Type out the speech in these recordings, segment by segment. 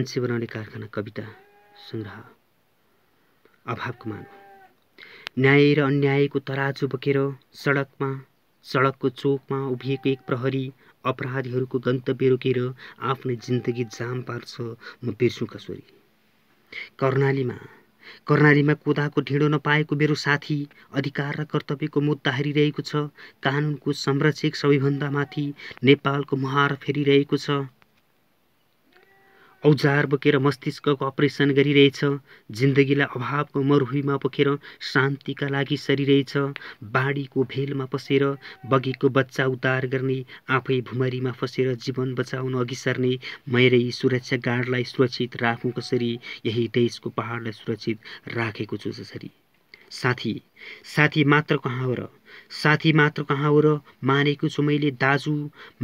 मान्छे बनाउने कारखाना कविता सङ्ग्रह अभावको माग न्याय र अन्यायको तराजु बोकेर सडकमा सडकको चोकमा उभिएको एक प्रहरी अपराधीहरूको गन्तव्य रोकेर आफ्नै जिन्दगी जाम पार्छ म बिर्सु कसोरी कर्णालीमा कर्णालीमा कोदाको ढिँडो नपाएको मेरो साथी अधिकार र कर्तव्यको मुद्दा हेरिरहेको छ कानुनको संरक्षक सबैभन्दा माथि नेपालको महार फेरिरहेको छ औजार बोकेर मस्तिष्कको अपरेसन गरिरहेछ जिन्दगीलाई अभावको मरुभूमिमा पोखेर शान्तिका लागि सरिरहेछ बाढीको भेलमा पसेर बगेको बच्चा उद्धार गर्ने आफै भुमरीमा फसेर जीवन बचाउन अघि सर्ने मेरै सुरक्षा गार्डलाई सुरक्षित राखौँ कसरी यही देशको पहाडलाई सुरक्षित राखेको छु जसरी साथी साथी मात्र कहाँ हो र साथी मात्र कहाँ हो र मानेको छु मैले दाजु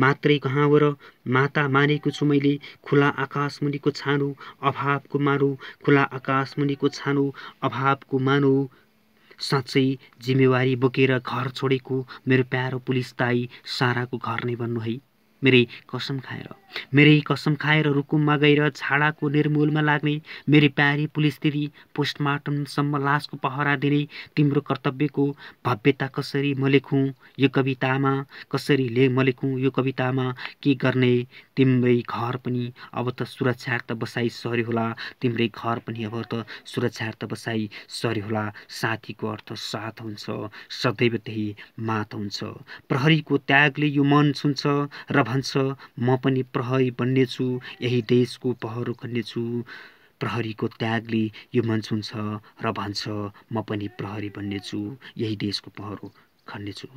मात्रै कहाँ हो र माता मानेको छु मैले खुला आकाश मुनिको छानो अभावको मानो खुला आकाश मुनिको छानो अभावको मानो साँच्चै जिम्मेवारी बोकेर घर छोडेको मेरो प्यारो पुलिस ताई साराको घर नै भन्नु है मेरै कसम खाएर मेरै कसम खाएर रुकुममा गएर छाडाको निर्मूलमा लाग्ने मेरै प्यारी पुलिस दिदी पोस्टमार्टमसम्म लासको पहरा दिने तिम्रो कर्तव्यको भव्यता कसरी म लेखुँ यो कवितामा कसरी ले म लेखुँ यो कवितामा के गर्ने तिम्रै घर पनि अब त सुरक्षा त बसाई सरी होला तिम्रै घर पनि अब त सुरक्षा त बसाई सरी होला साथीको अर्थ साथ हुन्छ सदैव त्यही मात हुन्छ प्रहरीको त्यागले यो मन सुन्छ र भन्छ म पनि प्रहरी बन्नेछु यही देशको पहरो खन्नेछु प्रहरीको त्यागले यो मन सुन्छ र भन्छ म पनि प्रहरी बन्नेछु यही देशको पहरो खन्नेछु